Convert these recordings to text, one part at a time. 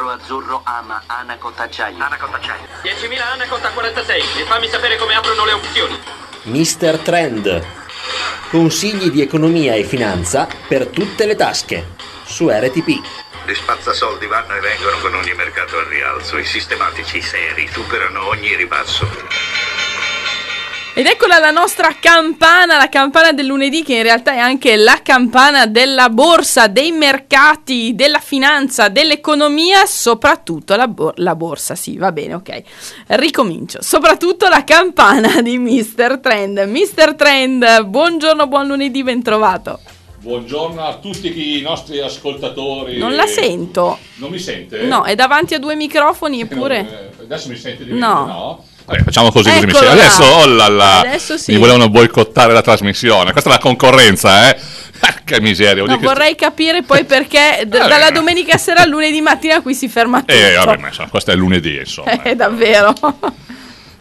Ferro Azzurro ama Anaco Acciaio. Anaco Acciaio. 10.000 Anacot 46 e fammi sapere come aprono le opzioni. Mister Trend. Consigli di economia e finanza per tutte le tasche. Su RTP. Gli spazzasoldi vanno e vengono con ogni mercato al rialzo. I sistematici, seri, superano ogni ribasso. Ed eccola la nostra campana, la campana del lunedì che in realtà è anche la campana della borsa, dei mercati, della finanza, dell'economia, soprattutto la, bo- la borsa, sì va bene ok, ricomincio, soprattutto la campana di Mr. Trend. Mr. Trend, buongiorno, buon lunedì, bentrovato. Buongiorno a tutti i nostri ascoltatori. Non la sento. Non mi sente? No, è davanti a due microfoni eh, eppure... Eh, adesso mi sente di meno? No. no. Vabbè, facciamo così, così Eccola. mi Adesso, oh là là, Adesso sì. mi volevano boicottare la trasmissione. Questa è la concorrenza, eh? Ah, che miseria. No, vorrei che... capire poi perché eh, d- dalla eh. domenica sera al lunedì mattina qui si ferma eh, tutto. Eh, vabbè, ma insomma, questo è lunedì, insomma. Eh, ecco. davvero.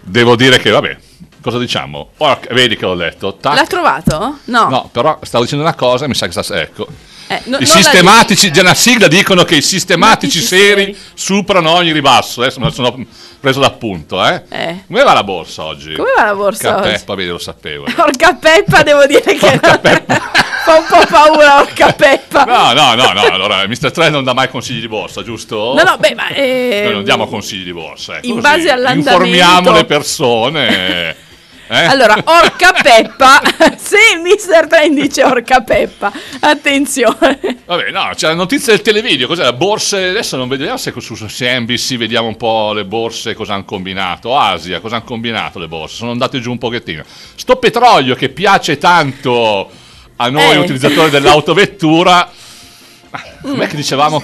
Devo dire che, vabbè, cosa diciamo? Ora, vedi che l'ho letto. Tac. L'ha trovato? No. No, però stavo dicendo una cosa e mi sa che sta... Ecco. Eh, no, I sistematici, già la sigla dicono che i sistematici seri, seri, superano ogni ribasso. Adesso eh, sono preso d'appunto. Eh. eh. Come va la borsa oggi? Come va la borsa Orca oggi? Peppa, vedi, lo sapevo. Orca Peppa, devo dire che... Orca fa un po' paura Orca Peppa. No, no, no, no. Allora, Mr. 3 non dà mai consigli di borsa, giusto? No, no, beh, ma... Eh, Noi non diamo consigli di borsa. Ecco, in base all'andamento... Informiamo le persone... Eh? Allora, Orca Peppa, se Mr. Train dice Orca Peppa, attenzione. Vabbè, no, c'è la notizia del televideo, cos'è la borsa? Adesso non vediamo se su, su NBC vediamo un po' le borse, cosa hanno combinato. Asia, cosa hanno combinato le borse? Sono andate giù un pochettino. Sto petrolio che piace tanto a noi eh. utilizzatori dell'autovettura. Com'è che dicevamo?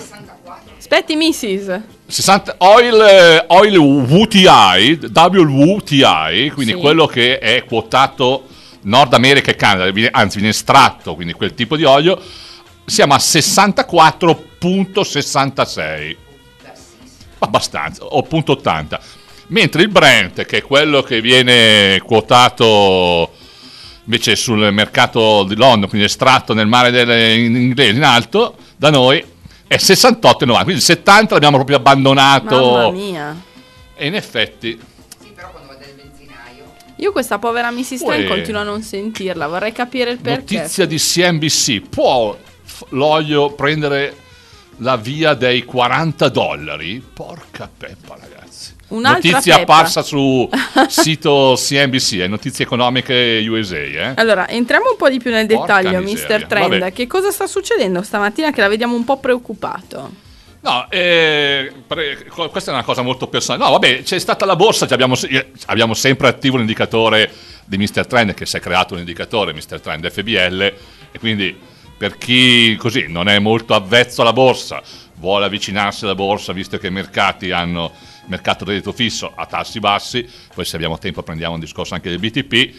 Aspetti, Missis. 60 oil, eh, oil WTI, WTI, quindi sì. quello che è quotato Nord America e Canada, anzi viene estratto, quindi quel tipo di olio, siamo a 64.66. Abbastanza, o punto 80. Mentre il Brent, che è quello che viene quotato invece sul mercato di Londra, quindi estratto nel mare delle, inglese in alto, da noi è 68 e 90, quindi 70 l'abbiamo proprio abbandonato. Mamma mia. E in effetti... Sì, però quando vado al benzinaio... Io questa povera Mrs. Uè. Stein continuo a non sentirla, vorrei capire il perché. Notizia di CNBC, può l'olio prendere la via dei 40 dollari? Porca peppa ragazzi. Un'altra Notizia peppa. apparsa su sito CNBC, è eh, notizie economiche USA. Eh? Allora, entriamo un po' di più nel dettaglio, miseria. Mr. Trend. Vabbè. Che cosa sta succedendo stamattina che la vediamo un po' preoccupato? No, eh, pre- questa è una cosa molto personale. No, vabbè, c'è stata la borsa, abbiamo, eh, abbiamo, sempre attivo l'indicatore di Mr. Trend, che si è creato un indicatore, Mr. Trend FBL, e quindi per chi così non è molto avvezzo alla borsa, vuole avvicinarsi alla borsa, visto che i mercati hanno mercato reddito fisso a tassi bassi, poi se abbiamo tempo prendiamo un discorso anche del BTP,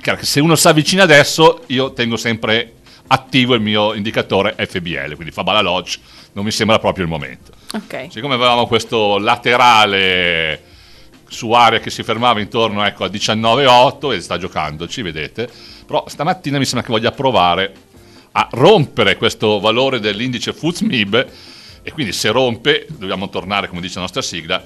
chiaro che se uno si avvicina adesso io tengo sempre attivo il mio indicatore FBL, quindi fa lodge, non mi sembra proprio il momento. Okay. Siccome avevamo questo laterale su area che si fermava intorno ecco, a 19,8 e sta giocandoci, vedete, però stamattina mi sembra che voglia provare a rompere questo valore dell'indice FUZMIB e quindi se rompe dobbiamo tornare, come dice la nostra sigla,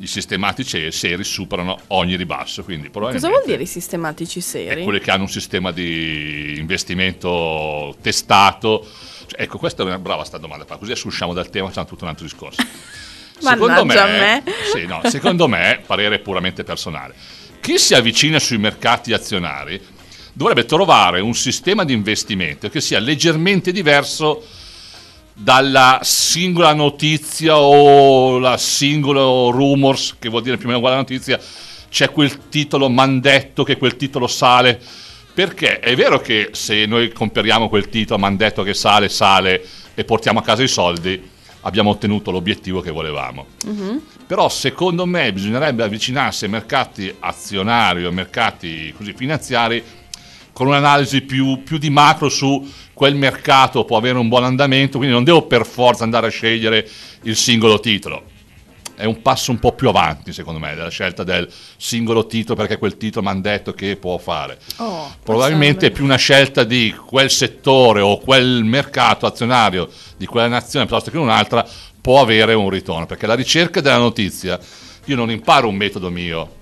i sistematici seri superano ogni ribasso. Quindi Cosa vuol dire i sistematici seri? quelli che hanno un sistema di investimento testato. Cioè, ecco, questa è una brava sta domanda qua, così usciamo dal tema, facciamo tutto un altro discorso. secondo me, me. Sì, no, secondo me, parere puramente personale, chi si avvicina sui mercati azionari dovrebbe trovare un sistema di investimento che sia leggermente diverso dalla singola notizia o la singola rumors, che vuol dire più o meno uguale notizia, c'è quel titolo mandetto che quel titolo sale. Perché è vero che se noi compriamo quel titolo mandetto che sale, sale e portiamo a casa i soldi, abbiamo ottenuto l'obiettivo che volevamo. Mm-hmm. Però secondo me bisognerebbe avvicinarsi ai mercati azionari o ai mercati così finanziari con un'analisi più, più, di macro su quel mercato può avere un buon andamento, quindi non devo per forza andare a scegliere il singolo titolo. È un passo un po' più avanti, secondo me, della scelta del singolo titolo, perché quel titolo mi hanno detto che può fare. Oh, Probabilmente è più una scelta di quel settore o quel mercato azionario di quella nazione piuttosto che un'altra può avere un ritorno, perché la ricerca della notizia, io non imparo un metodo mio,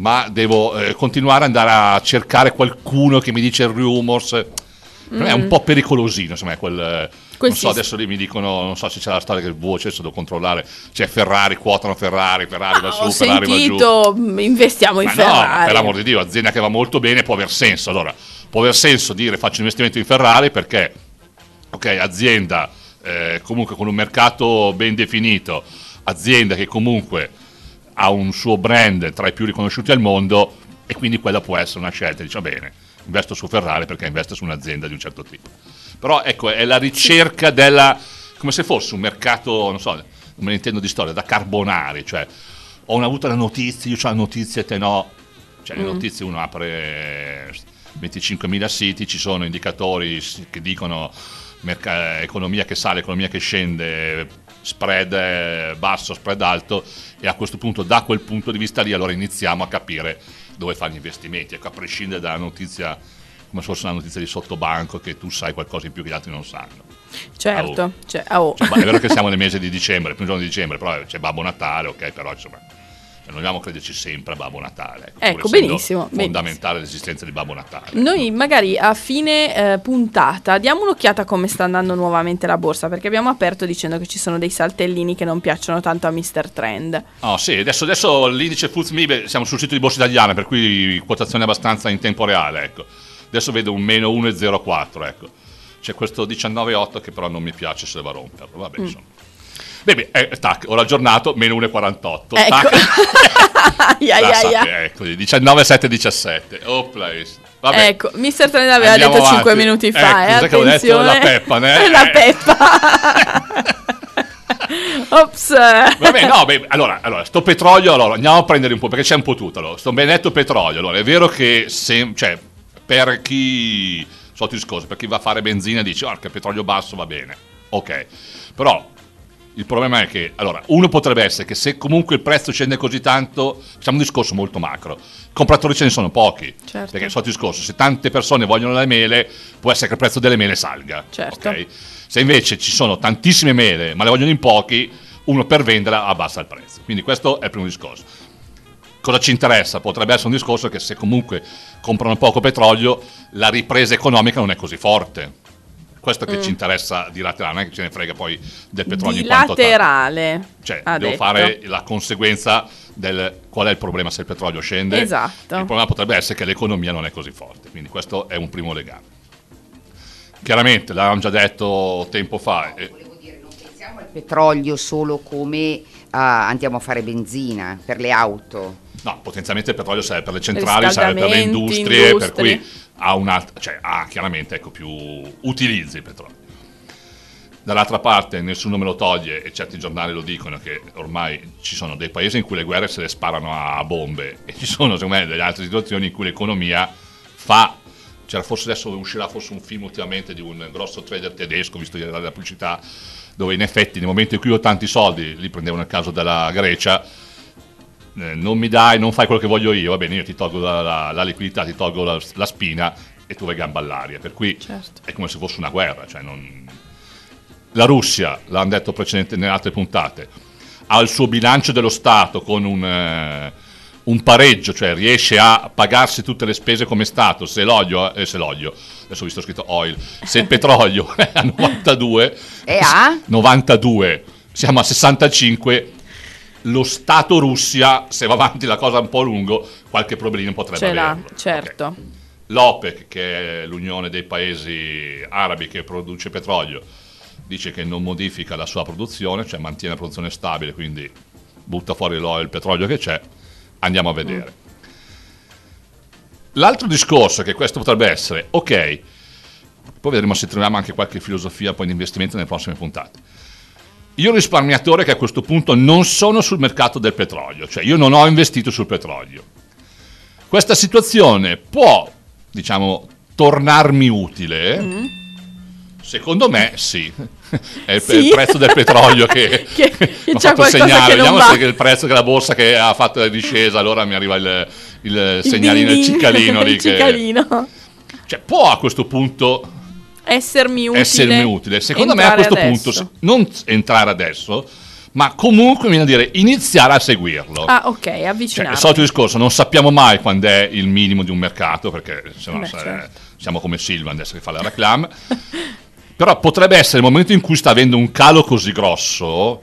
ma devo eh, continuare ad andare a cercare qualcuno che mi dice il rumors. Mm. È un mm. po' pericolosino, insomma, eh, quel... non so, adesso mi dicono, non so se c'è la storia che voce, se devo controllare, c'è cioè Ferrari, quotano Ferrari, Ferrari no, va ah, su, ho Ferrari sentito, va giù. Mm, investiamo in ma Ferrari. No, per l'amor di Dio, azienda che va molto bene può aver senso. Allora, può aver senso dire faccio un investimento in Ferrari perché, ok, azienda eh, comunque con un mercato ben definito, azienda che comunque ha un suo brand tra i più riconosciuti al mondo e quindi quella può essere una scelta, dice bene, investo su Ferrari perché investo su un'azienda di un certo tipo. Però ecco, è la ricerca della, come se fosse un mercato, non so, non me ne intendo di storia, da carbonari, cioè ho avuto la notizia, io ho la notizia e te no, cioè le mm. notizie uno apre 25.000 siti, ci sono indicatori che dicono merc- economia che sale, economia che scende, spread eh, basso, spread alto e a questo punto da quel punto di vista lì allora iniziamo a capire dove fanno gli investimenti, ecco, a prescindere dalla notizia come se fosse una notizia di sottobanco che tu sai qualcosa in più che gli altri non sanno. Certo, ah, oh. cioè, ah, oh. cioè, è vero che siamo nel mese di dicembre, il primo giorno di dicembre, però c'è Babbo Natale, ok, però insomma e dobbiamo crederci sempre a Babbo Natale. Ecco, ecco benissimo. Fondamentale benissimo. l'esistenza di Babbo Natale. Noi magari a fine eh, puntata diamo un'occhiata a come sta andando nuovamente la borsa, perché abbiamo aperto dicendo che ci sono dei saltellini che non piacciono tanto a Mr. Trend. Oh sì, adesso, adesso l'indice Fuzz Mibe, siamo sul sito di Borsa Italiana, per cui quotazione abbastanza in tempo reale, ecco. Adesso vedo un meno 1,04, ecco. C'è questo 19,8 che però non mi piace se va a romperlo, vabbè mm. insomma. Beh, eh, tac, ho raggiornato, meno 1,48. Ecco. Tac. ai, ai, ai, ai. Ecco, 19,7,17. Oh, place. Vabbè. Ecco, Mister Trend aveva Andiamo detto avanti. 5 minuti fa, ecco, eh, attenzione. Detto, la peppa, né? la eh. peppa. Ops. Vabbè, no, beh, allora, allora, sto petrolio, allora, andiamo a prendere un po', perché c'è un po' tutto, allora, sto benetto petrolio, allora, è vero che, se, cioè, per chi, sotto discorso, per chi va a fare benzina dice, oh, che petrolio basso va bene, ok, però il problema è che, allora, uno potrebbe essere che se comunque il prezzo scende così tanto, facciamo un discorso molto macro, compratori ce ne sono pochi, certo. perché il solito discorso, se tante persone vogliono le mele, può essere che il prezzo delle mele salga. Certo. Okay? Se invece ci sono tantissime mele, ma le vogliono in pochi, uno per venderla abbassa il prezzo. Quindi questo è il primo discorso. Cosa ci interessa? Potrebbe essere un discorso che se comunque comprano poco petrolio, la ripresa economica non è così forte questo che mm. ci interessa di laterale, non è che ce ne frega poi del petrolio di laterale. Cioè, devo detto. fare la conseguenza del qual è il problema se il petrolio scende. Esatto. Il problema potrebbe essere che l'economia non è così forte, quindi questo è un primo legame. Chiaramente, l'avevamo già detto tempo fa. Eh. Volevo dire, non pensiamo al petrolio solo come uh, andiamo a fare benzina per le auto No, potenzialmente il petrolio serve per le centrali, serve per le industrie, industrie, per cui ha, una, cioè, ha chiaramente ecco, più utilizzi il petrolio. Dall'altra parte nessuno me lo toglie e certi giornali lo dicono che ormai ci sono dei paesi in cui le guerre se le sparano a bombe e ci sono secondo me delle altre situazioni in cui l'economia fa c'era forse adesso uscirà forse un film ultimamente di un grosso trader tedesco, visto che ieri la pubblicità, dove in effetti nel momento in cui ho tanti soldi, lì prendevano il caso della Grecia, eh, non mi dai, non fai quello che voglio io, va bene, io ti tolgo la, la, la liquidità, ti tolgo la, la, spina e tu vai gamba all'aria. Per cui certo. è come se fosse una guerra. Cioè non... La Russia, l'hanno detto precedentemente nelle altre puntate, ha il suo bilancio dello Stato con un, eh, un, pareggio, cioè riesce a pagarsi tutte le spese come Stato, se l'olio, eh, se l'olio adesso ho visto scritto oil, se il petrolio è a 92, e a? 92 siamo a 65 lo Stato Russia, se va avanti la cosa un po' a lungo, qualche problemino potrebbe avere. Ce l'ha, certo. Okay. L'OPEC, che è l'unione dei paesi arabi che produce petrolio, dice che non modifica la sua produzione, cioè mantiene la produzione stabile, quindi butta fuori l'olio e il petrolio che c'è. Andiamo a vedere. Mm. L'altro discorso che questo potrebbe essere, ok, poi vedremo se troviamo anche qualche filosofia poi di investimento nelle prossime puntate io risparmiatore che a questo punto non sono sul mercato del petrolio, cioè io non ho investito sul petrolio. Questa situazione può, diciamo, tornarmi utile? Mm. Secondo me sì. È il, sì. il prezzo del petrolio che, che, che ha fatto il segnale. Vediamo va. se è il prezzo della borsa che ha fatto la discesa, allora mi arriva il, il segnalino, il, il cicalino. Lì il ciccalino. Che, cioè può a questo punto essermi utile. Essermi utile. Secondo me a questo adesso. punto non entrare adesso, ma comunque viene a dire iniziare a seguirlo. Ah, ok, avvicinare. Cioè, il solito discorso, non sappiamo mai quando è il minimo di un mercato, perché se no, Beh, se, certo. siamo come Silvan adesso che fa la reclam. Però potrebbe essere il momento in cui sta avendo un calo così grosso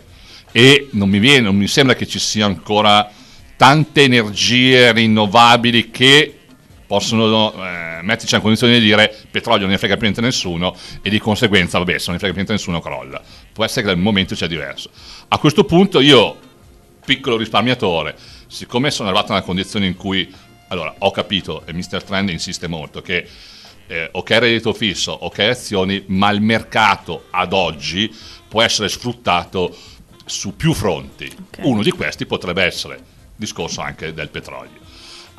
e non mi, viene, non mi sembra che ci sia ancora tante energie rinnovabili che possono eh, metterci in condizione di dire petrolio non ne frega più niente a nessuno e di conseguenza, vabbè, se non ne frega più niente a nessuno crolla. Può essere che dal momento sia diverso. A questo punto io, piccolo risparmiatore, siccome sono arrivato a una condizione in cui, allora, ho capito, e Mr. Trend insiste molto, che eh, ok reddito fisso, ok azioni, ma il mercato ad oggi può essere sfruttato su più fronti. Okay. Uno di questi potrebbe essere il discorso anche del petrolio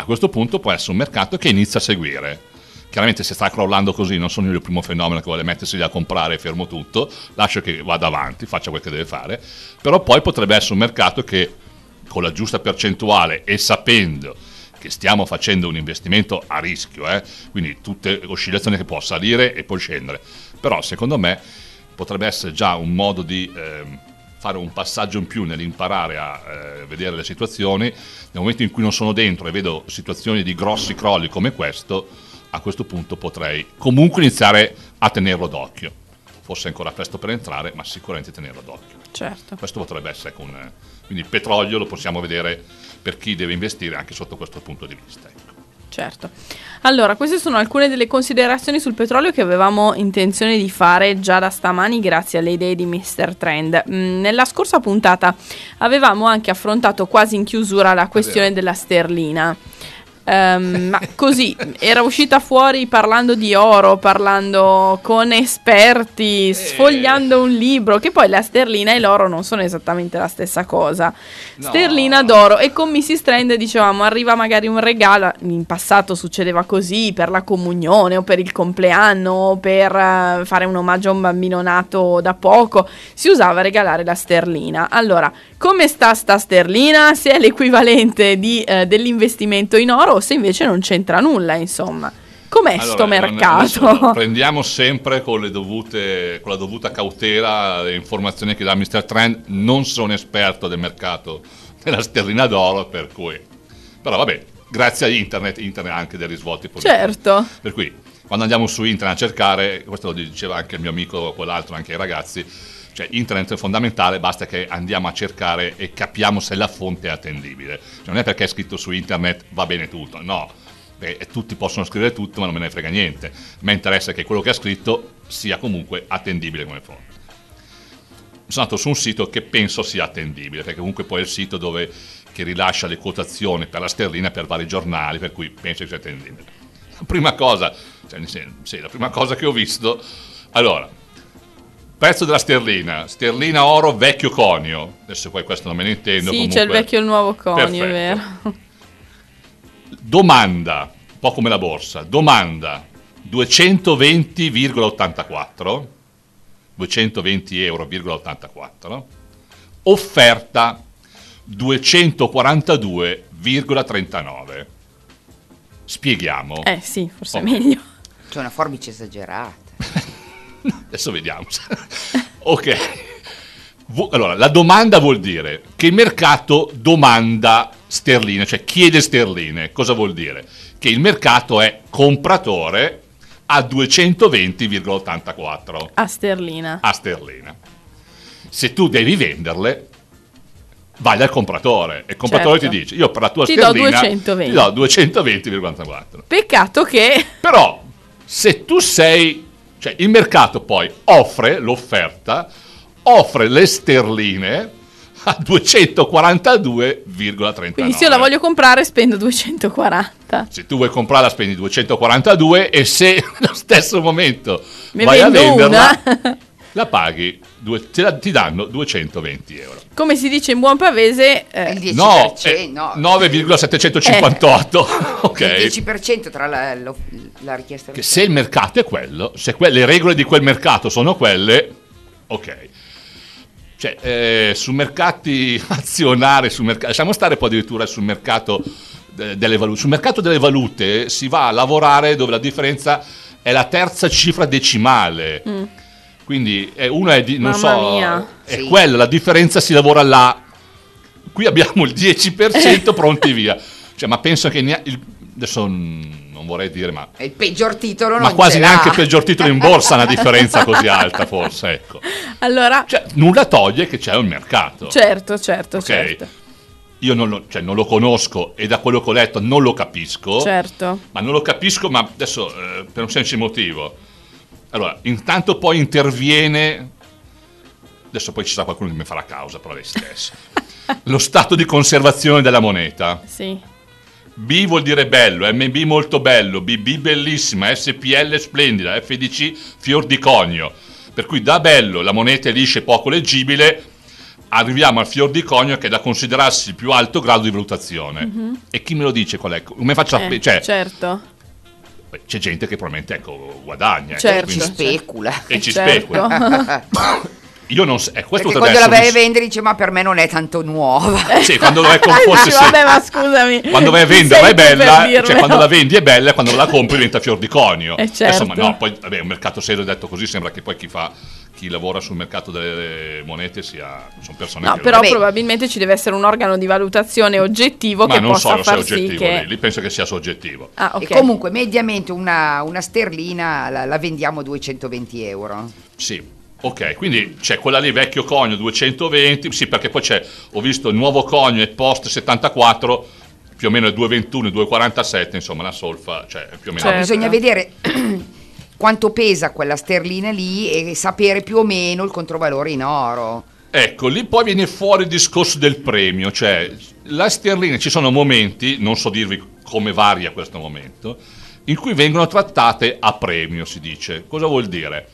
a questo punto può essere un mercato che inizia a seguire. Chiaramente se sta crollando così non sono io il primo fenomeno che vuole mettersi lì a comprare e fermo tutto, lascio che vada avanti, faccia quel che deve fare, però poi potrebbe essere un mercato che con la giusta percentuale e sapendo che stiamo facendo un investimento a rischio, eh? quindi tutte oscillazioni che può salire e poi scendere, però secondo me potrebbe essere già un modo di eh, fare un passaggio in più nell'imparare a eh, vedere le situazioni, nel momento in cui non sono dentro e vedo situazioni di grossi crolli come questo, a questo punto potrei comunque iniziare a tenerlo d'occhio. Forse ancora presto per entrare, ma sicuramente tenerlo d'occhio. Certo. Questo potrebbe essere con... Eh, quindi il petrolio lo possiamo vedere per chi deve investire anche sotto questo punto di vista. Ecco. Certo. Allora, queste sono alcune delle considerazioni sul petrolio che avevamo intenzione di fare già da stamani grazie alle idee di Mr. Trend. Mm, nella scorsa puntata avevamo anche affrontato quasi in chiusura la questione della sterlina. Um, ma così era uscita fuori parlando di oro, parlando con esperti, eh. sfogliando un libro, che poi la sterlina e l'oro non sono esattamente la stessa cosa. No. Sterlina d'oro e con Mrs. Strand dicevamo arriva magari un regalo, in passato succedeva così per la comunione o per il compleanno o per eh, fare un omaggio a un bambino nato da poco, si usava regalare la sterlina. Allora, come sta sta sterlina? Se è l'equivalente di, eh, dell'investimento in oro se invece non c'entra nulla, insomma. Com'è allora, sto mercato? Non, non, prendiamo sempre con, dovute, con, la dovuta cautela le informazioni che dà Mr. Trend, non sono esperto del mercato della sterlina d'oro, per cui... Però vabbè, grazie a internet, internet ha anche dei risvolti positivi. Certo. Per cui, quando andiamo su internet a cercare, questo lo diceva anche il mio amico, o quell'altro, anche ai ragazzi, cioè, internet è fondamentale, basta che andiamo a cercare e capiamo se la fonte è attendibile. Cioè, non è perché è scritto su internet va bene tutto, no. Perché tutti possono scrivere tutto, ma non me ne frega niente. Mi interessa che quello che ha scritto sia comunque attendibile come fonte. Sono andato su un sito che penso sia attendibile, perché comunque poi è il sito dove, che rilascia le quotazioni per la sterlina per vari giornali, per cui penso che sia attendibile. La prima cosa, cioè, sì, la prima cosa che ho visto, allora, Prezzo della sterlina, sterlina oro vecchio conio. Adesso poi questo non me ne intendo. Sì, comunque. c'è il vecchio e il nuovo conio, Perfetto. è vero. Domanda, un po' come la borsa, domanda 220,84, 220 euro,84, offerta 242,39. Spieghiamo. Eh sì, forse oh. è meglio. C'è una forbice esagerata. Adesso vediamo. ok. Allora, la domanda vuol dire che il mercato domanda sterline, cioè chiede sterline. Cosa vuol dire? Che il mercato è compratore a 220,84. A sterlina. A sterlina. Se tu devi venderle, vai dal compratore e il compratore certo. ti dice io per la tua ti sterlina do 220. ti do 220,84. Peccato che... Però, se tu sei cioè il mercato poi offre l'offerta, offre le sterline a 242,39. Quindi se io la voglio comprare spendo 240. Se tu vuoi comprarla spendi 242 e se allo stesso momento Me vai a venderla una. la paghi, due, la, ti danno 220 euro. Come si dice in buon pavese, eh, il 10%, no, eh, no. 9,758. Eh. Okay. Il 10% tra la, la, la richiesta. Che se il mercato è quello, se que- le regole di quel mercato sono quelle, ok. Cioè, eh, su mercati azionari, sul mercato, lasciamo stare poi addirittura sul mercato delle valute. Sul mercato delle valute si va a lavorare dove la differenza è la terza cifra decimale. Mm quindi eh, uno è, di, non Mamma so, mia. è sì. quella, la differenza si lavora là. Qui abbiamo il 10% pronti via. Cioè, ma penso che ne- il, adesso non vorrei dire, ma... È il peggior titolo Ma quasi neanche il peggior titolo in borsa ha una differenza così alta, forse, ecco. Allora... Cioè, nulla toglie che c'è un mercato. Certo, certo, okay. certo. Io non lo, cioè, non lo, conosco e da quello che ho letto non lo capisco. Certo. Ma non lo capisco, ma adesso eh, per un semplice motivo allora, intanto poi interviene, adesso poi ci sarà qualcuno che mi farà causa, però lei stessa, lo stato di conservazione della moneta. Sì. B vuol dire bello, MB molto bello, BB bellissima, SPL splendida, FDC fior di conio. Per cui da bello la moneta è liscia e poco leggibile, arriviamo al fior di conio che è da considerarsi il più alto grado di valutazione. Mm-hmm. E chi me lo dice qual è? Come faccio eh, a... Cioè, certo c'è gente che probabilmente ecco, guadagna ecco, certo. ecco, quindi, specula. e ci certo. specula io non so, eh, questo Perché quando la vai a vendere dice ma per me non è tanto nuova. Sì, quando è composta... ah, vabbè, ma scusami. Quando vai a venderla è bella, cioè quando la vendi è bella e quando la compri diventa fior di conio. Eh certo. Insomma, no, certo. poi vabbè, un mercato serio detto così sembra che poi chi fa chi lavora sul mercato delle monete sia sono persone no, che però lo... probabilmente ci deve essere un organo di valutazione oggettivo Ma che non possa so far se è oggettivo, sì che... lì, penso che sia soggettivo ah, okay. e comunque mediamente una, una sterlina la, la vendiamo 220 euro sì Ok, quindi c'è quella lì vecchio conio 220, sì perché poi c'è, ho visto il nuovo conio e post 74, più o meno è 221, 247, insomma la solfa, cioè più o meno... Certo. Bisogna vedere quanto pesa quella sterlina lì e sapere più o meno il controvalore in oro. Ecco, lì poi viene fuori il discorso del premio, cioè la sterlina, ci sono momenti, non so dirvi come varia questo momento, in cui vengono trattate a premio, si dice. Cosa vuol dire?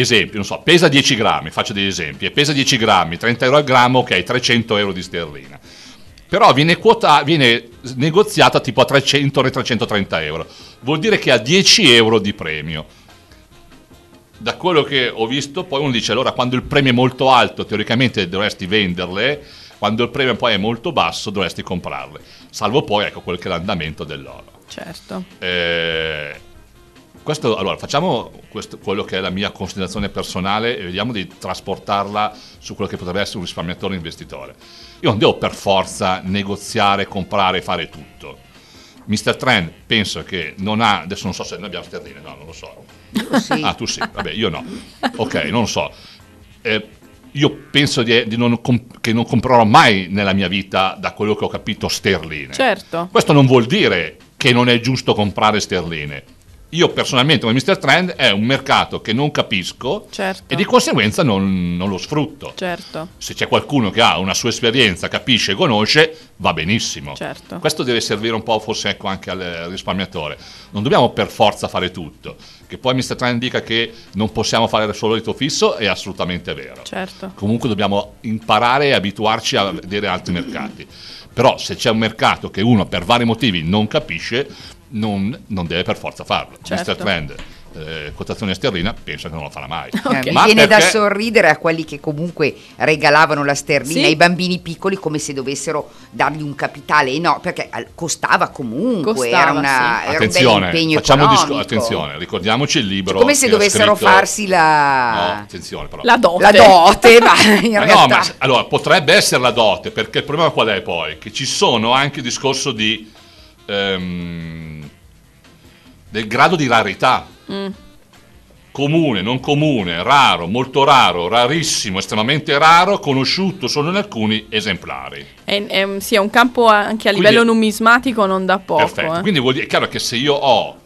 esempio, non so, pesa 10 grammi, faccio degli esempi, pesa 10 grammi, 30 euro al grammo, ok, 300 euro di sterlina. Però viene, quota, viene negoziata tipo a 300 o 330 euro. Vuol dire che ha 10 euro di premio. Da quello che ho visto, poi uno dice, allora quando il premio è molto alto, teoricamente dovresti venderle, quando il premio poi è molto basso, dovresti comprarle. Salvo poi, ecco, quel che è l'andamento dell'oro. Certo. Eh, questo, allora, facciamo questo, quello che è la mia considerazione personale e vediamo di trasportarla su quello che potrebbe essere un risparmiatore investitore. Io non devo per forza negoziare, comprare, fare tutto. Mr. Trend penso che non ha, adesso non so se noi abbiamo sterline, no, non lo so. Sì. Ah, tu sì, vabbè, io no. Ok, non lo so. Eh, io penso di, di non, che non comprerò mai nella mia vita, da quello che ho capito, sterline. Certo. Questo non vuol dire che non è giusto comprare sterline io personalmente come Mr. Trend è un mercato che non capisco certo. e di conseguenza non, non lo sfrutto. Certo. Se c'è qualcuno che ha una sua esperienza, capisce e conosce, va benissimo. Certo. Questo deve servire un po' forse ecco, anche al eh, risparmiatore. Non dobbiamo per forza fare tutto. Che poi Mr. Trend dica che non possiamo fare solo il tuo fisso è assolutamente vero. Certo. Comunque dobbiamo imparare e abituarci a vedere altri mercati. Però se c'è un mercato che uno per vari motivi non capisce, non, non deve per forza farlo. Certo. Mr. Trend eh, quotazione sterlina pensa che non lo farà mai. Okay. Ma viene perché... da sorridere a quelli che comunque regalavano la sterlina sì. ai bambini piccoli come se dovessero dargli un capitale, e no, perché costava comunque, costava, era, una, sì. era attenzione, un facciamo disco- attenzione, ricordiamoci il libro. Cioè, come se dovessero scritto... farsi la... No, attenzione però. La dote. La dote ma in realtà... No, ma allora potrebbe essere la dote, perché il problema qual è poi? Che ci sono anche il discorso di... Ehm, del grado di rarità. Mm. Comune, non comune, raro, molto raro, rarissimo, estremamente raro, conosciuto solo in alcuni esemplari. È, è ehm, sì, è un campo anche a quindi, livello numismatico non da poco. Perfetto. Eh. Quindi vuol dire, è chiaro che se io ho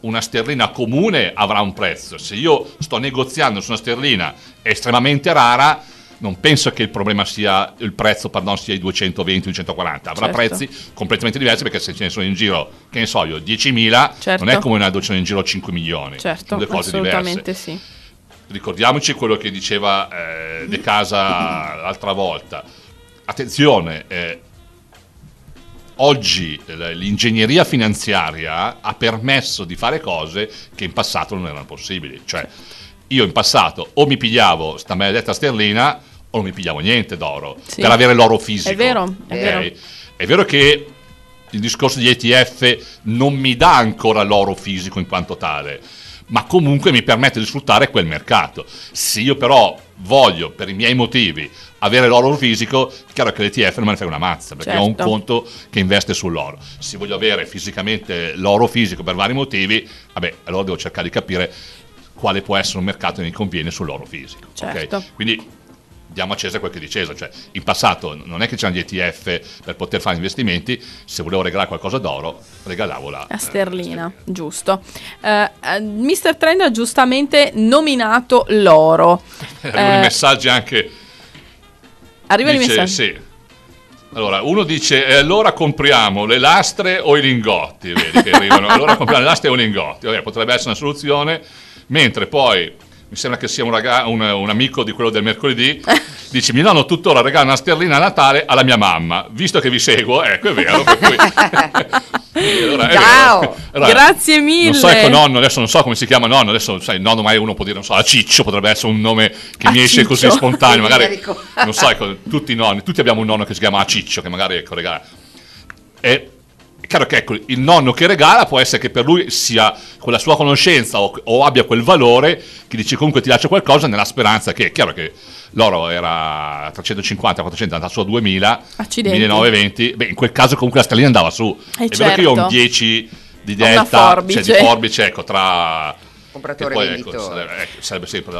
una sterlina comune avrà un prezzo, se io sto negoziando su una sterlina estremamente rara non penso che il problema sia il prezzo, pardon, sia i 220 o i 140, avrà certo. prezzi completamente diversi perché se ce ne sono in giro, che ne so io, 10.000, certo. non è come una doccia in giro 5 milioni, certo, sono due cose diverse. Assolutamente Sì. Ricordiamoci quello che diceva eh, De Casa l'altra volta. Attenzione, eh, oggi l'ingegneria finanziaria ha permesso di fare cose che in passato non erano possibili, cioè certo io in passato o mi pigliavo sta maledetta sterlina o non mi pigliavo niente d'oro sì. per avere l'oro fisico. È vero, è okay? vero. È vero che il discorso di ETF non mi dà ancora l'oro fisico in quanto tale, ma comunque mi permette di sfruttare quel mercato. Se io però voglio, per i miei motivi, avere l'oro fisico, chiaro che l'ETF non me ne frega una mazza, perché certo. ho un certo. conto che investe sull'oro. Se voglio avere fisicamente l'oro fisico per vari motivi, vabbè, allora devo cercare di capire quale può essere un mercato che ne conviene sull'oro fisico. Certo. Okay? Quindi diamo a Cesare quel che è di Cesare, cioè in passato non è che c'erano gli ETF per poter fare investimenti, se volevo regalare qualcosa d'oro regalavo la... A eh, sterlina, eh, sterlina. giusto. Uh, eh, eh, Mr. Trend ha giustamente nominato l'oro. Arrivano uh, messaggi anche... Arrivano i messaggi? Sì. Allora, uno dice, eh, allora compriamo le lastre o i lingotti, vedi che arrivano, allora compriamo le lastre o i lingotti, allora, potrebbe essere una soluzione Mentre poi mi sembra che sia un, raga, un, un, amico di quello del mercoledì, dice mi danno tuttora regala una sterlina a Natale alla mia mamma, visto che vi seguo, ecco è vero. Cui... allora, Ciao, Allora, grazie mille. Non so, ecco nonno, adesso non so come si chiama nonno, adesso sai, nonno mai uno può dire, non so, a Ciccio potrebbe essere un nome che a mi esce Ciccio. così spontaneo, magari, non so, ecco, tutti i nonni, tutti abbiamo un nonno che si chiama a Ciccio, che magari, ecco, regala. E chiaro che ecco, il nonno che regala può essere che per lui sia quella sua conoscenza o, o abbia quel valore che dice comunque ti lascio qualcosa nella speranza che, è chiaro che l'oro era 350, 400, andava su a 2000, Accidenti. 1920, beh in quel caso comunque la stellina andava su. Eh è certo. vero che io ho un 10 certo. di delta, forbice. cioè di forbice ecco, tra compratore e venditore ecco, sarebbe, ecco, sarebbe, sempre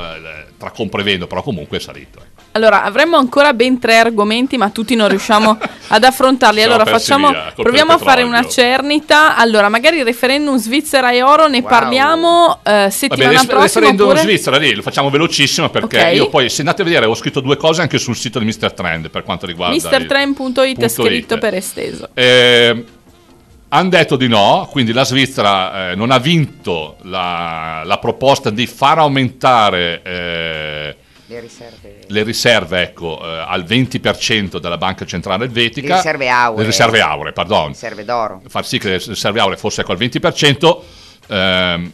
tra compra e vendo, però comunque è salito. Ecco. Allora, avremmo ancora ben tre argomenti, ma tutti non riusciamo ad affrontarli. Siamo allora, facciamo, via, proviamo a fare una cernita. Allora, magari il referendum Svizzera e oro ne wow. parliamo eh, settimana Vabbè, prossima. Il referendum oppure... Svizzera, lì, lo facciamo velocissimo perché okay. io poi, se andate a vedere, ho scritto due cose anche sul sito di Mr. Trend per quanto riguarda... MrTrend.it è scritto it. per esteso. Eh, hanno detto di no, quindi la Svizzera eh, non ha vinto la, la, proposta di far aumentare... Eh, le riserve. Le riserve, ecco, eh, al 20% della Banca Centrale Elvetica. Le riserve auree. Le riserve auree, pardon. Le riserve d'oro. Far sì che le riserve auree fossero ecco, al 20%. Ehm,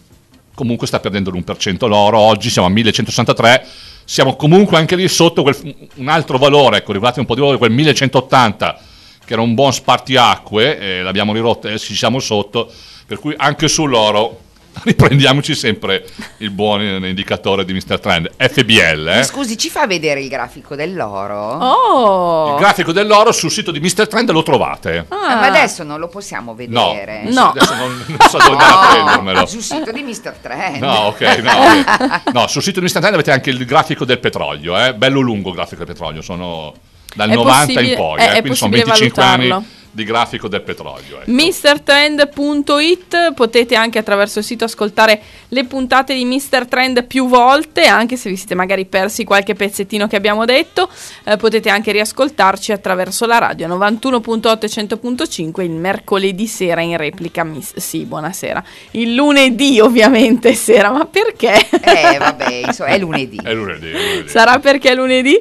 comunque sta perdendo l'1% l'oro, oggi siamo a 1163, siamo comunque anche lì sotto quel, un altro valore, ecco, riguardate un po' di valore, quel 1180 che era un buon spartiacque, eh, l'abbiamo rirotto, eh, ci siamo sotto, per cui anche sull'oro riprendiamoci sempre il buon eh, indicatore di Mr. Trend, FBL. Eh? Scusi, ci fa vedere il grafico dell'oro? Oh! Il grafico dell'oro sul sito di Mr. Trend lo trovate. Ah. Eh, ma adesso non lo possiamo vedere. No, no. adesso non, non so dove andare a prendermelo. Sul sito di Mr. Trend. No, ok, no. no sul sito di Mr. Trend avete anche il grafico del petrolio, eh? bello lungo il grafico del petrolio, sono dal è 90 in poi, è, eh, è quindi sono 25 valutarlo. anni di grafico del petrolio. Ecco. MrTrend.it potete anche attraverso il sito ascoltare le puntate di Mr. Trend più volte, anche se vi siete magari persi qualche pezzettino che abbiamo detto, eh, potete anche riascoltarci attraverso la radio 91.800.5 il mercoledì sera in replica. Mis- sì, buonasera. Il lunedì ovviamente sera, ma perché? Eh vabbè, insomma, è lunedì. È lunedì, è lunedì. Sarà perché è lunedì.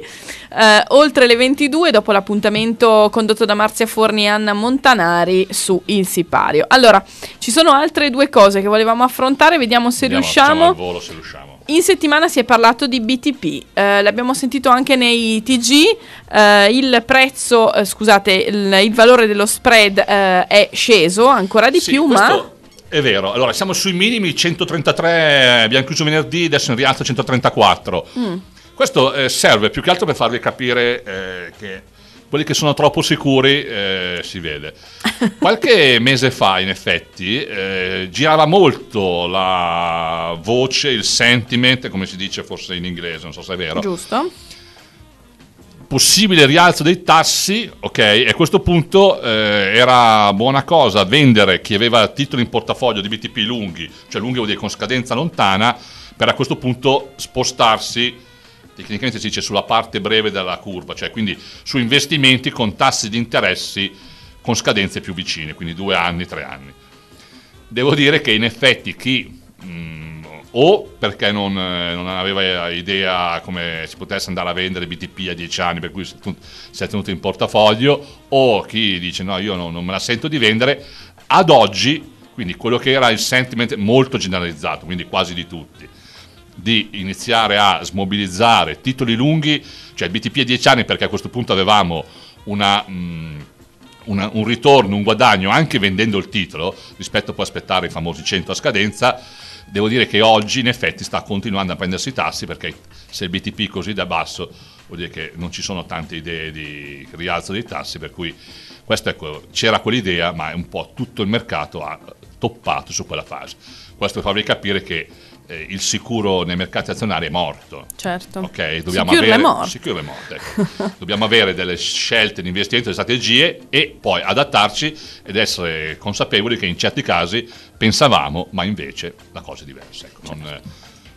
Eh, oltre le 22, dopo l'appuntamento condotto da Marzia Forni e Anna Anna Montanari su Il Sipario. Allora, ci sono altre due cose che volevamo affrontare, vediamo se Andiamo, riusciamo. Volo, se riusciamo. In settimana si è parlato di BTP, eh, l'abbiamo sentito anche nei TG, eh, il prezzo, eh, scusate, il, il, valore dello spread eh, è sceso ancora di sì, più, ma... È vero, allora siamo sui minimi 133, eh, abbiamo chiuso venerdì, adesso in rialzo 134. Mm. Questo eh, serve più che altro per farvi capire che quelli che sono troppo sicuri eh, si vede. Qualche mese fa, in effetti, eh, girava molto la voce, il sentiment, come si dice forse in inglese, non so se è vero. Giusto. Possibile rialzo dei tassi, ok, e a questo punto eh, era buona cosa vendere chi aveva titoli in portafoglio di BTP lunghi, cioè lunghi vuol dire con scadenza lontana, per a questo punto spostarsi tecnicamente si dice sulla parte breve della curva, cioè quindi su investimenti con tassi di interessi con scadenze più vicine, quindi due anni, tre anni. Devo dire che in effetti chi mh, mm, o perché non, eh, non, aveva idea come si potesse andare a vendere BTP a dieci anni, per cui si è tenuto in portafoglio, o chi dice no, io non, non me la sento di vendere, ad oggi, quindi quello che era il sentiment molto generalizzato, quindi quasi di tutti, di iniziare a smobilizzare titoli lunghi, cioè il BTP è 10 anni perché a questo punto avevamo una... Mh, mm, una, un ritorno, un guadagno anche vendendo il titolo rispetto a poi aspettare i famosi 100 a scadenza. Devo dire che oggi in effetti sta continuando a prendersi i tassi perché se il BTP è così da basso vuol dire che non ci sono tante idee di rialzo dei tassi, per cui ecco, c'era quell'idea ma un po' tutto il mercato ha toppato su quella fase. Questo per farvi capire che eh, il sicuro nei mercati azionari è morto. Certo. Okay? Dobbiamo sicuro avere, è morto. Sicuro è morto ecco. Dobbiamo avere delle scelte di investimento, delle strategie e poi adattarci ed essere consapevoli che in certi casi pensavamo, ma invece la cosa è diversa. Ecco, certo. non, eh,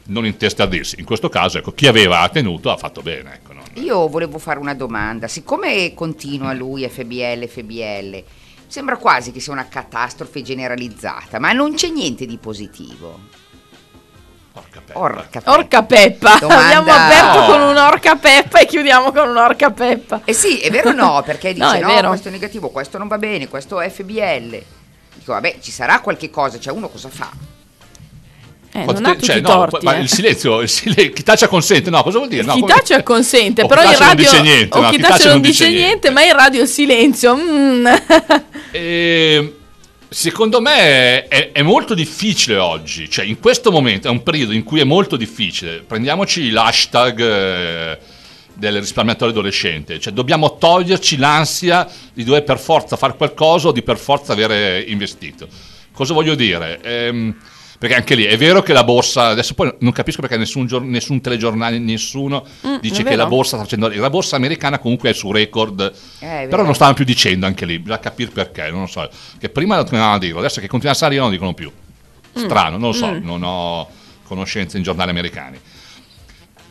non intestardirsi. In questo caso, ecco, chi aveva tenuto ha fatto bene. Ecco, non... Io volevo fare una domanda. Siccome continua lui FBL, FBL, sembra quasi che sia una catastrofe generalizzata, ma non c'è niente di positivo. Orca Peppa. Orca Peppa. Orca Peppa. Abbiamo aperto no. con un'orca Peppa e chiudiamo con un'orca Peppa. Eh sì, è vero o no? Perché dice no, no questo è negativo, questo non va bene, questo è FBL. Dico, vabbè, ci sarà qualche cosa, cioè uno cosa fa? Eh, non te, cioè, no, torti, ma eh. il silenzio, il silenzio chi taccia consente, no, cosa vuol dire? No, chi taccia come... consente, però in radio non dice niente, o chi taccia non dice niente, niente, ma in radio il silenzio. Mm. E, ehm, Secondo me è, è, molto difficile oggi, cioè in questo momento è un periodo in cui è molto difficile. Prendiamoci l'hashtag eh, del risparmiatore adolescente, cioè dobbiamo toglierci l'ansia di dover per forza fare qualcosa o di per forza avere investito. Cosa voglio dire? Eh, perché anche lì è vero che la borsa, adesso poi non capisco perché nessun, nessun telegiornale, nessuno mm, dice che la borsa sta facendo... La borsa americana comunque è su record, eh, è però non stavano più dicendo anche lì, bisogna capire perché, non lo so. Che prima continuavano a dirlo, adesso che continua a salire non lo dicono più. Mm. Strano, mm. non lo so, mm. non ho conoscenze in giornali americani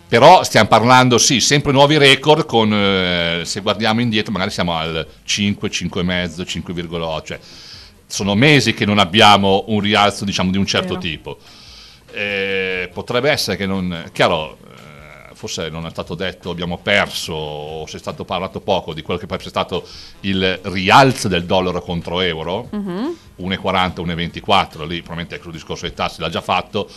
però stiamo parlando sì, sempre nuovi record con eh, se guardiamo indietro magari siamo al 5, 5,5, 5,8 cioè sono mesi che non abbiamo un rialzo diciamo, di un certo Vero. tipo. Eh, potrebbe essere che non... Chiaro, eh, forse non è stato detto, abbiamo perso, o si è stato parlato poco di quello che poi c'è stato il rialzo del dollaro contro euro, mm-hmm. 1,40, 1,24, lì probabilmente ecco il discorso dei tassi l'ha già fatto.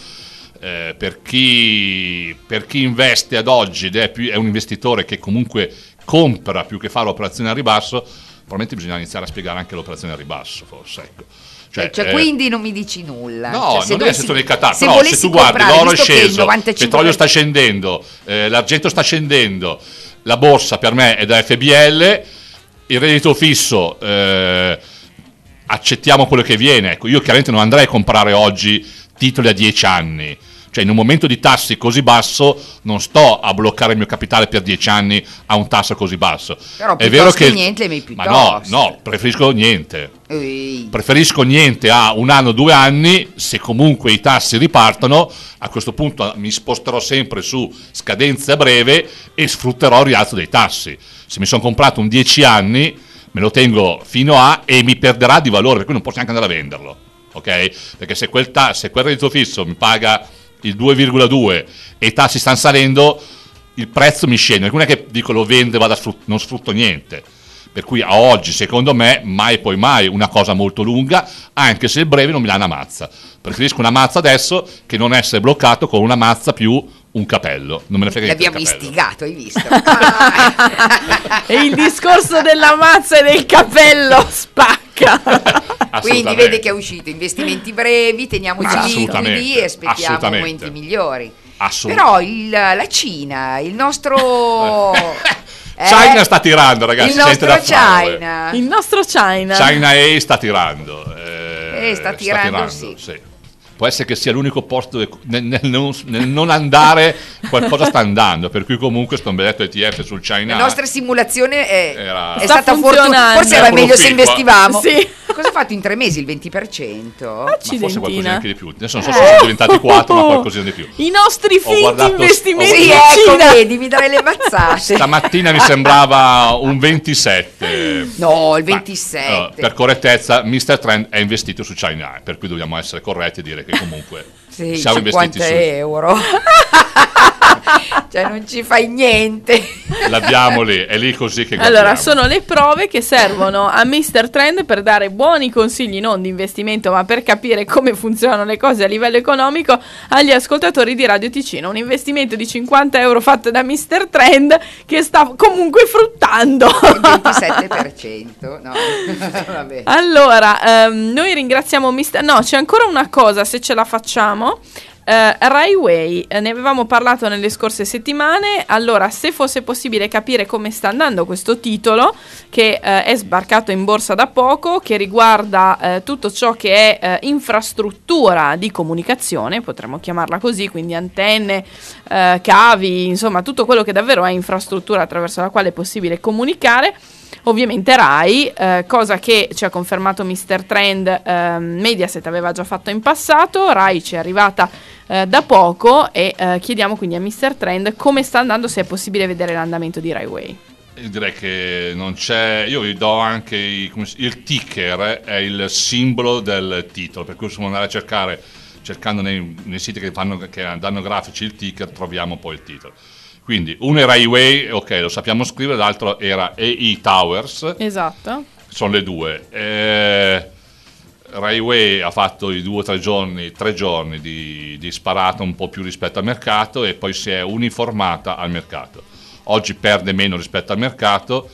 Eh, per, chi, per, chi, investe ad oggi ed è, più, è un investitore che comunque compra più che fa l'operazione a ribasso, probabilmente bisogna iniziare a spiegare anche l'operazione al ribasso, forse. Ecco. Cioè, cioè, eh, quindi non mi dici nulla. No, cioè, se non è senso dei Qatar, se, no, se tu guardi l'oro è sceso, il petrolio sta scendendo, eh, l'argento sta scendendo, la borsa per me è da FBL, il reddito fisso eh, accettiamo quello che viene. Ecco, io chiaramente non andrei a comprare oggi titoli a 10 anni cioè in un momento di tassi così basso non sto a bloccare il mio capitale per 10 anni a un tasso così basso. Però è vero che niente mi piace. Ma no, no, preferisco niente. Ehi. Preferisco niente a un anno, due anni, se comunque i tassi ripartono, a questo punto mi sposterò sempre su scadenza breve e sfrutterò il rialzo dei tassi. Se mi sono comprato un 10 anni, me lo tengo fino a e mi perderà di valore, per cui non posso neanche andare a venderlo. Ok? Perché se quel, ta- se quel reddito fisso mi paga il 2,2 e i tassi stanno salendo, il prezzo mi scende. Non è che dico lo vendo e sfrut- non sfrutto niente. Per cui a oggi, secondo me, mai e poi mai una cosa molto lunga, anche se il breve non mi dà una mazza. Preferisco una mazza adesso che non essere bloccato con una mazza più un capello. Non me ne frega niente. L'abbiamo istigato, hai visto? e il discorso della mazza e del capello spacca bocca. Quindi vede che è uscito investimenti brevi, teniamoci lì e aspettiamo momenti migliori. Però il, la Cina, il nostro... China eh, sta tirando, ragazzi. Il nostro eh. China. Fare. Il nostro China. China E sta tirando. Eh, eh sta, tirando, sta tirando sì. sì può essere che sia l'unico posto dove nel, nel, non, nel non, andare qualcosa sta andando, per cui comunque sto un benedetto ETF sul China. La nostra simulazione è, era, è stata fortunata, forse era meglio se investivamo. Sì. Cosa ha fatto in tre mesi il 20%? Accidentina. Ma forse qualcosina anche di più. Adesso non so se eh. sono diventati 4, ma qualcosa di più. I nostri finti guardato, investimenti. Sì, ecco, vedi, mi dai le mazzate. Stamattina mi sembrava un 27. No, il 27. Ma, uh, per correttezza, Mr. Trend è investito su China, eh, per cui dobbiamo essere corretti e dire che comunque sì, siamo investiti su euro. cioè non ci fai niente. L'abbiamo lì, è lì così che guardiamo. Allora, sono le prove che servono a Mr. Trend per dare buoni consigli, non di investimento, ma per capire come funzionano le cose a livello economico agli ascoltatori di Radio Ticino. Un investimento di 50 euro fatto da Mr. Trend che sta comunque fruttando. Il 27%, no? Vabbè. Allora, ehm, noi ringraziamo Mr. No, c'è ancora una cosa, se ce la facciamo. Uh, Rai eh, ne avevamo parlato nelle scorse settimane, allora se fosse possibile capire come sta andando questo titolo che uh, è sbarcato in borsa da poco, che riguarda uh, tutto ciò che è infrastruttura di comunicazione, potremmo chiamarla così, quindi antenne, cavi, insomma tutto quello che davvero è infrastruttura attraverso la quale è possibile comunicare ovviamente Rai, eh, cosa che ci ha confermato Mr. Trend, eh, Mediaset aveva già fatto in passato, Rai ci è arrivata eh, da poco e eh, chiediamo quindi a Mr. Trend come sta andando, se è possibile vedere l'andamento di Raiway. Direi che non c'è, io vi do anche i, il ticker, è il simbolo del titolo, per cui possiamo andare a cercare, cercando nei, nei siti che, fanno, che danno grafici il ticker, troviamo poi il titolo quindi uno era Highway, ok, lo sappiamo scrivere, l'altro era EI Towers. Esatto. Sono le due. Eh, Raiway ha fatto i due o tre giorni, tre giorni di, di sparata un po' più rispetto al mercato e poi si è uniformata al mercato. Oggi perde meno rispetto al mercato.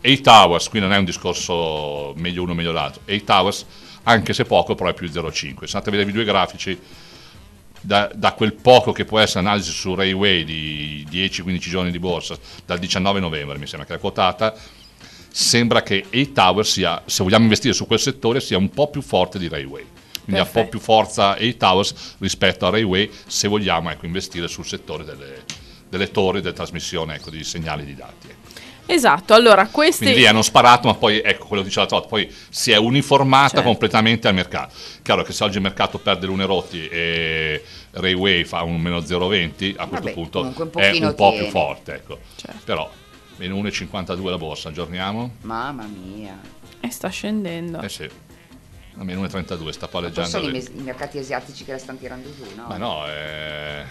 E i Towers, qui non è un discorso meglio uno o meglio l'altro, e i Towers anche se poco però è più 0,5. Se andate a vedere i due grafici da, da, quel poco che può essere analisi su Railway di 10-15 giorni di borsa, dal 19 novembre mi sembra che è quotata, sembra che A Tower sia, se vogliamo investire su quel settore, sia un po' più forte di Railway. Quindi Perfetto. ha un po' più forza A Towers rispetto a Railway se vogliamo ecco, investire sul settore delle, delle torri, delle trasmissioni ecco, di segnali di dati. Ecco. Esatto, allora questi... Quindi lì hanno sparato, ma poi, ecco quello che diceva Tot, poi si è uniformata certo. completamente al mercato. Chiaro che se oggi il mercato perde l'1 e Rayway fa un meno 0,20, a questo Vabbè, punto un è un po' tiene. più forte, ecco. Certo. Però, meno 1,52 la borsa, aggiorniamo. Mamma mia. E sta scendendo. Eh sì. A meno 1,32 sta palleggiando. sono lì. i mercati asiatici che la stanno tirando giù, no? Ma no, è,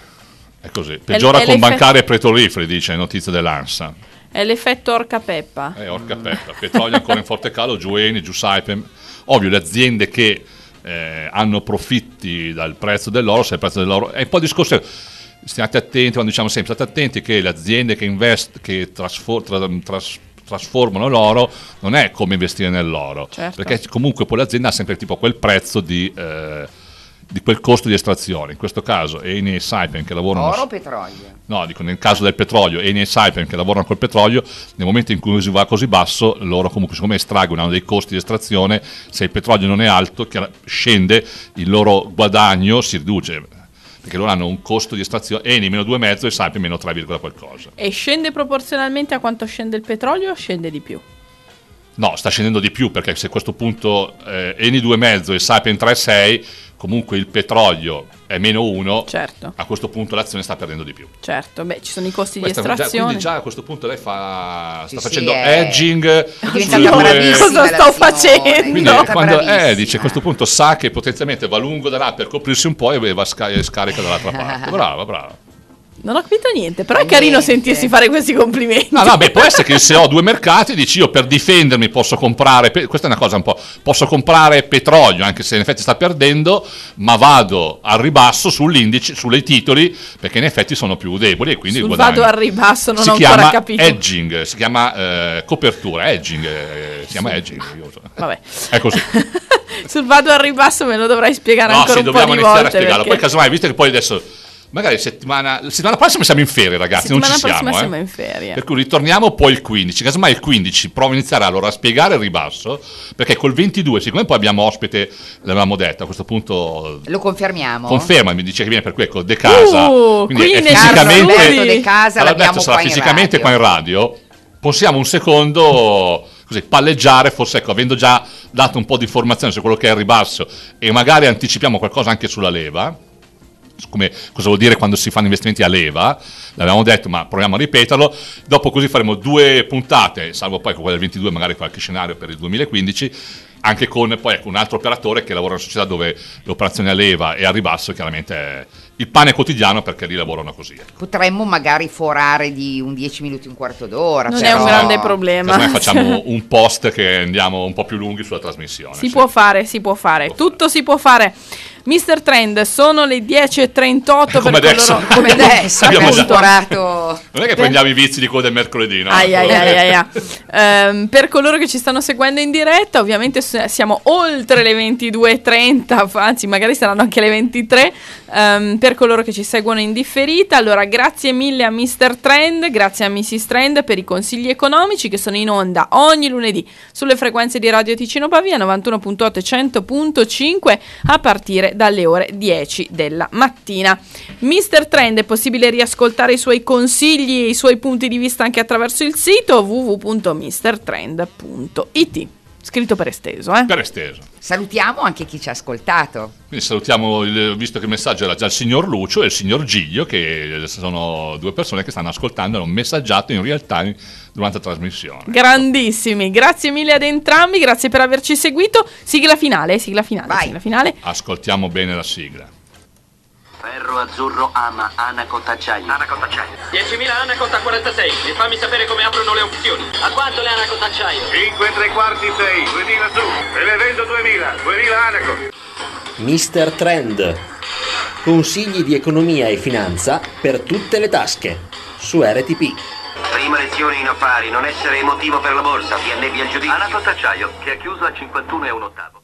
è così. Peggiora è, con bancarie e petroliferi, dice notizia dell'ANSA. È l'effetto Orca Peppa. È Orca Peppa, petrolio ancora in forte calo, Giueni, Giusaipem. Ovvio, le aziende che eh, hanno profitti dal prezzo dell'oro, se il prezzo dell'oro... È un po' discorso... State attenti, quando diciamo sempre, state attenti che le aziende che, invest, che trasfor, tra, tras, trasformano l'oro non è come investire nell'oro, certo. perché comunque poi l'azienda ha sempre tipo quel prezzo di... Eh, di quel costo di estrazione. In questo caso Eni e Saipem che lavorano... Oro o petrolio? No, dico nel caso del petrolio, Eni e Saipem che lavorano col petrolio, nel momento in cui si va così basso, loro comunque siccome estraggono, hanno dei costi di estrazione, se il petrolio non è alto, scende, il loro guadagno si riduce perché loro hanno un costo di estrazione Eni meno 2,5 e Saipem meno 3, qualcosa. E scende proporzionalmente a quanto scende il petrolio o scende di più? No, sta scendendo di più perché se a questo punto eh, Eni 2,5 e Sapien 3,6, comunque il petrolio è meno 1, certo. a questo punto l'azione sta perdendo di più. Certo, beh, ci sono i costi Questa di estrazione. Già, quindi già a questo punto lei fa, sta sì, facendo sì, edging. Sulle due... Cosa sto facendo? Quindi quando eh, dice a questo punto sa che potenzialmente va lungo da là per coprirsi un po' e va sca- scarica dall'altra parte. Brava, brava. Non ho capito niente, però è niente. carino sentirsi fare questi complimenti. No, no, beh, può essere che se ho due mercati dici io per difendermi posso comprare, questa è una cosa un po', posso comprare petrolio, anche se in effetti sta perdendo, ma vado al ribasso sull'indice, sulle titoli, perché in effetti sono più deboli e quindi Sul guadagno. vado al ribasso, non si ho ancora capito. Si chiama Edging, si chiama eh, copertura, edging, eh, si chiama sì. edging. Io, Vabbè. È così. Sul vado al ribasso me lo dovrai spiegare no, ancora sì, un po' di volte. No, sì, dobbiamo iniziare a spiegarlo, perché... poi casomai, visto che poi adesso magari settimana, settimana prossima siamo in ferie ragazzi, non ci siamo. Eh. siamo in ferie. Per cui ritorniamo poi il 15, casomai il 15 provo a iniziare allora a spiegare il ribasso, perché col 22, siccome poi abbiamo ospite, l'avevamo detto, a questo punto... Lo confermiamo. Conferma, mi dice che viene per cui ecco, De Casa. Uh, quindi, quindi è fisicamente... De Casa allora, sarà fisicamente in qua in radio. Possiamo un secondo così palleggiare, forse ecco, avendo già dato un po' di informazione su quello che è il ribasso e magari anticipiamo qualcosa anche sulla leva come, cosa vuol dire quando si fanno investimenti a leva, l'abbiamo detto ma proviamo a ripeterlo, dopo così faremo due puntate, salvo poi con quella del 22 magari qualche scenario per il 2015, anche con poi ecco, un altro operatore che lavora in una società dove le operazioni a leva e a ribasso chiaramente è il pane quotidiano perché lì lavorano così. Ecco. Potremmo magari forare di un 10 minuti, un quarto d'ora. Non però, cioè è un grande problema. Noi facciamo un post che andiamo un po' più lunghi sulla trasmissione. Si sì. può fare, si può fare, può tutto fare. si può fare. Mister Trend, sono le 10.38 come per adesso. Coloro... come adesso, abbiamo storato. Non è che prendiamo i vizi di coda il mercoledì, no? Ai, ai, ai, ai. um, per coloro che ci stanno seguendo in diretta, ovviamente siamo oltre le 22.30, anzi magari saranno anche le 23, um, ehm, per coloro che ci seguono in differita. Allora, grazie mille a Mister Trend, grazie a Mrs. Trend per i consigli economici che sono in onda ogni lunedì sulle frequenze di Radio Ticino Pavia 91.8 e 100.5 a partire dalle ore 10 della mattina. Mister Trend è possibile riascoltare i suoi consigli e i suoi punti di vista anche attraverso il sito www.mistertrend.it. Scritto per esteso, eh? Per esteso. Salutiamo anche chi ci ha ascoltato. Quindi salutiamo, il, visto che il messaggio era già il signor Lucio e il signor Giglio, che sono due persone che stanno ascoltando, hanno messaggiato in real time durante la trasmissione. Grandissimi, grazie mille ad entrambi, grazie per averci seguito. Sigla finale, sigla finale, Vai. sigla finale. Ascoltiamo bene la sigla. Ferro azzurro ama Anacot acciaio. Anacot acciaio. 10.000 Anacot a 46 e fammi sapere come aprono le opzioni. A quanto le Anacot acciaio? 5 3 quarti 6, 2.000 su e le vendo 2.000, 2.000 Anacot. Mister Trend. Consigli di economia e finanza per tutte le tasche su RTP. Prima lezione in affari, non essere emotivo per la borsa, ti annevi al giudizio. Anacot acciaio che ha chiuso a 51 e un ottavo.